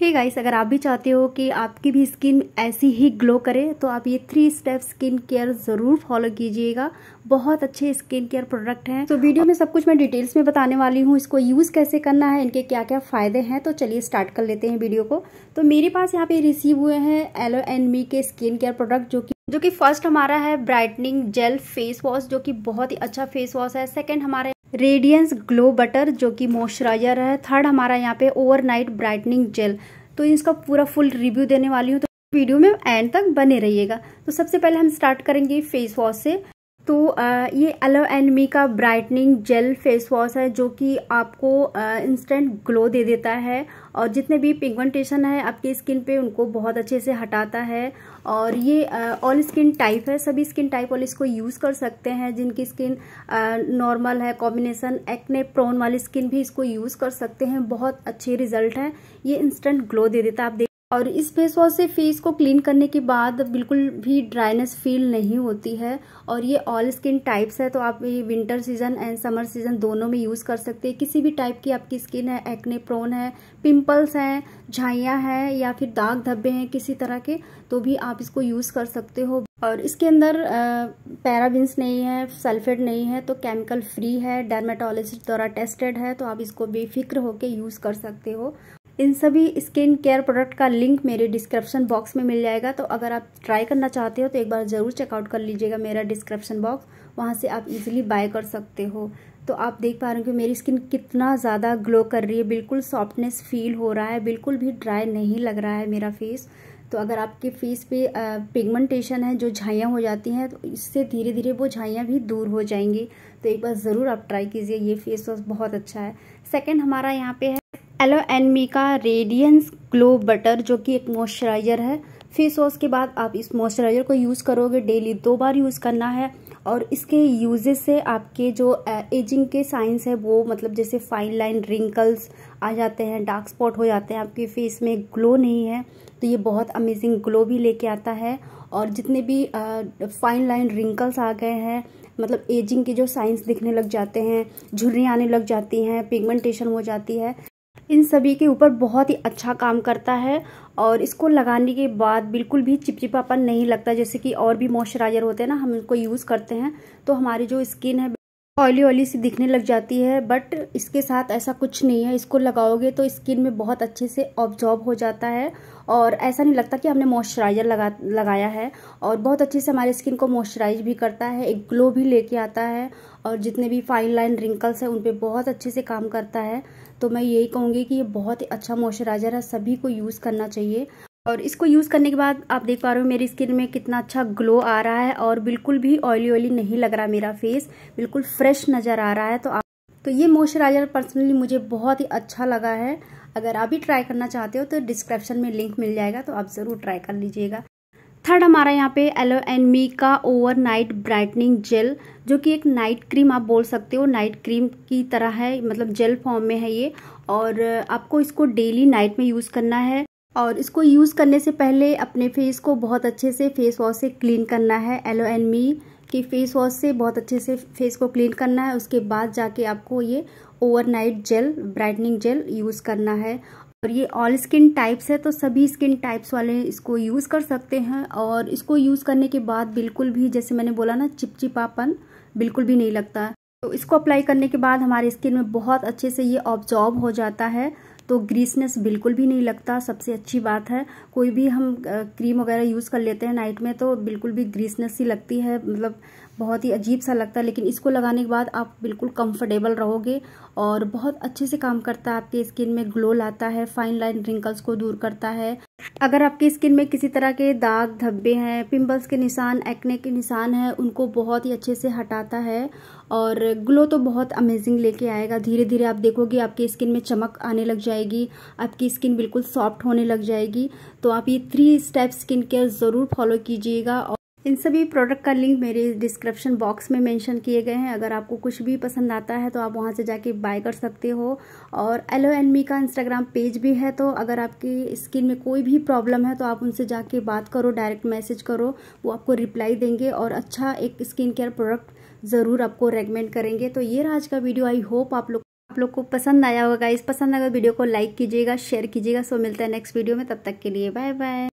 हे hey guys अगर आप भी चाहते हो कि आपकी भी स्किन ऐसी ही ग्लो करे तो आप ये थ्री स्टेप स्किन केयर ज़रूर फॉलो कीजिएगा बहुत अच्छे स्किन केयर प्रोडक्ट हैं तो वीडियो में सब कुछ मैं डिटेल्स में बताने वाली हूँ इसको यूज़ कैसे करना है इनके क्या क्या फ़ायदे हैं तो चलिए स्टार्ट कर लेते हैं वीडियो को तो मेरे पास यहाँ पे रिसीव हुए हैं एलो एन मी के स्किन केयर प्रोडक्ट जो कि जो कि फर्स्ट हमारा है ब्राइटनिंग जेल फेस वॉश जो कि बहुत ही अच्छा फेस वॉश है सेकेंड हमारे रेडियंस ग्लो बटर जो कि मॉइस्चराइजर है थर्ड हमारा यहाँ पे ओवरनाइट ब्राइटनिंग जेल तो इसका पूरा फुल रिव्यू देने वाली हूँ तो वीडियो में एंड तक बने रहिएगा तो सबसे पहले हम स्टार्ट करेंगे फेस वॉश से तो ये एलो एंड मी का ब्राइटनिंग जेल फेस वॉश है जो कि आपको इंस्टेंट ग्लो दे देता है और जितने भी पिगमेंटेशन है आपकी स्किन पे उनको बहुत अच्छे से हटाता है और ये ऑल स्किन टाइप है सभी स्किन टाइप वाले इसको यूज़ कर सकते हैं जिनकी स्किन नॉर्मल है कॉम्बिनेशन एक्ने प्रोन वाली स्किन भी इसको यूज़ कर सकते हैं बहुत अच्छे रिजल्ट हैं ये इंस्टेंट ग्लो दे देता है आप और इस फेस वॉश से फेस को क्लीन करने के बाद बिल्कुल भी ड्राइनेस फील नहीं होती है और ये ऑल स्किन टाइप्स है तो आप ये winter season and summer season दोनों में यूज़ कर सकते हैं किसी भी टाइप की आपकी स्किन है एक्ने प्रोन है पिंपल्स हैं झाइयाँ हैं या फिर दाग धब्बे हैं किसी तरह के तो भी आप इसको यूज़ कर सकते हो और इसके अंदर पैराबिन्स नहीं है सल्फेट नहीं है तो केमिकल फ्री है डर्मेटोलॉजिस्ट द्वारा टेस्टेड है तो आप इसको बेफिक्र होकर यूज़ कर सकते हो इन सभी स्किन केयर प्रोडक्ट का लिंक मेरे डिस्क्रिप्शन बॉक्स में मिल जाएगा तो अगर आप ट्राई करना चाहते हो तो एक बार ज़रूर चेकआउट कर लीजिएगा मेरा डिस्क्रिप्शन बॉक्स वहाँ से आप इजीली बाय कर सकते हो तो आप देख पा रहे हो कि मेरी स्किन कितना ज़्यादा ग्लो कर रही है बिल्कुल सॉफ्टनेस फील हो रहा है बिल्कुल भी ड्राई नहीं लग रहा है मेरा फेस तो अगर आपके फेस पे पिगमेंटेशन है जो झाइयाँ हो जाती हैं तो इससे धीरे धीरे वो झाइयाँ भी दूर हो जाएंगी तो एक बार ज़रूर आप ट्राई कीजिए ये फेस वॉश तो बहुत अच्छा है सेकंड हमारा यहाँ पे है एलो एनमी का रेडियंस ग्लो बटर जो कि एक मॉइस्चराइज़र है फेस वॉश के बाद आप इस मॉइस्चराइज़र को यूज़ करोगे डेली दो बार यूज़ करना है और इसके यूजेस से आपके जो एजिंग के साइंस है वो मतलब जैसे फाइन लाइन रिंकल्स आ जाते हैं डार्क स्पॉट हो जाते हैं आपके फेस में ग्लो नहीं है तो ये बहुत अमेजिंग ग्लो भी लेके आता है और जितने भी फाइन लाइन रिंकल्स आ गए हैं मतलब एजिंग के जो साइंस दिखने लग जाते हैं झुर्रियाँ आने लग जाती हैं पिगमेंटेशन हो जाती है इन सभी के ऊपर बहुत ही अच्छा काम करता है और इसको लगाने के बाद बिल्कुल भी चिपचिपापन नहीं लगता जैसे कि और भी मॉइस्चराइज़र होते हैं ना हम इनको यूज़ करते हैं तो हमारी जो स्किन है ऑयली ऑयली सी दिखने लग जाती है बट इसके साथ ऐसा कुछ नहीं है इसको लगाओगे तो स्किन में बहुत अच्छे से ऑब्जॉर्ब हो जाता है और ऐसा नहीं लगता कि हमने मॉइस्चराइज़र लगा लगाया है और बहुत अच्छे से हमारे स्किन को मॉइस्चराइज भी करता है एक ग्लो भी लेके आता है और जितने भी फाइन लाइन रिंकल्स हैं उन पर बहुत अच्छे से काम करता है तो मैं यही कहूँगी कि ये बहुत ही अच्छा मॉइस्चराइज़र है सभी को यूज़ करना चाहिए और इसको यूज़ करने के बाद आप देख पा रहे हो मेरी स्किन में कितना अच्छा ग्लो आ रहा है और बिल्कुल भी ऑयली ऑयली नहीं लग रहा मेरा फेस बिल्कुल फ्रेश नज़र आ रहा है तो आप तो ये मॉइस्चराइज़र पर्सनली मुझे बहुत ही अच्छा लगा है अगर आप भी ट्राई करना चाहते हो तो डिस्क्रिप्शन में लिंक मिल जाएगा तो आप ज़रूर ट्राई कर लीजिएगा थर्ड हमारा यहाँ पे एलो एंड मी का ओवर नाइट ब्राइटनिंग जेल जो कि एक नाइट क्रीम आप बोल सकते हो नाइट क्रीम की तरह है मतलब जेल फॉर्म में है ये और आपको इसको डेली नाइट में यूज़ करना है और इसको यूज़ करने से पहले अपने फेस को बहुत अच्छे से फेस वॉश से क्लीन करना है एलो एन मी कि फेस वॉश से बहुत अच्छे से फेस को क्लीन करना है उसके बाद जाके आपको ये overnight gel brightening gel use करना है और ये ऑल स्किन टाइप्स है तो सभी स्किन टाइप्स वाले इसको यूज़ कर सकते हैं और इसको यूज़ करने के बाद बिल्कुल भी जैसे मैंने बोला ना चिपचिपापन बिल्कुल भी नहीं लगता तो इसको अप्लाई करने के बाद हमारे स्किन में बहुत अच्छे से ये ऑब्जॉर्ब हो जाता है तो ग्रीसनेस बिल्कुल भी नहीं लगता सबसे अच्छी बात है कोई भी हम क्रीम वगैरह यूज़ कर लेते हैं नाइट में तो बिल्कुल भी ग्रीसनेस ही लगती है मतलब बहुत ही अजीब सा लगता है लेकिन इसको लगाने के बाद आप बिल्कुल कंफर्टेबल रहोगे और बहुत अच्छे से काम करता है आपके स्किन में ग्लो लाता है फाइन लाइन रिंकल्स को दूर करता है अगर आपकी स्किन में किसी तरह के दाग धब्बे हैं पिंपल्स के निशान एक्ने के निशान हैं उनको बहुत ही अच्छे से हटाता है और ग्लो तो बहुत अमेजिंग लेके आएगा धीरे धीरे आप देखोगे आपकी स्किन में चमक आने लग जाएगी आपकी स्किन बिल्कुल सॉफ्ट होने लग जाएगी तो आप ये थ्री स्टेप स्किन केयर ज़रूर फॉलो कीजिएगा इन सभी प्रोडक्ट का लिंक मेरे डिस्क्रिप्शन बॉक्स में मेंशन किए गए हैं अगर आपको कुछ भी पसंद आता है तो आप वहाँ से जाके बाय कर सकते हो और एलो एन मी का इंस्टाग्राम पेज भी है तो अगर आपकी स्किन में कोई भी प्रॉब्लम है तो आप उनसे जाके बात करो डायरेक्ट मैसेज करो वो आपको रिप्लाई देंगे और अच्छा एक स्किन केयर प्रोडक्ट ज़रूर आपको रेकमेंड करेंगे तो ये रहा आज का वीडियो आई होप आप लोग आप लोग को पसंद आया होगा इस पसंद अगर वीडियो तो को लाइक कीजिएगा शेयर कीजिएगा सो मिलता है नेक्स्ट वीडियो में तब तक के लिए बाय बाय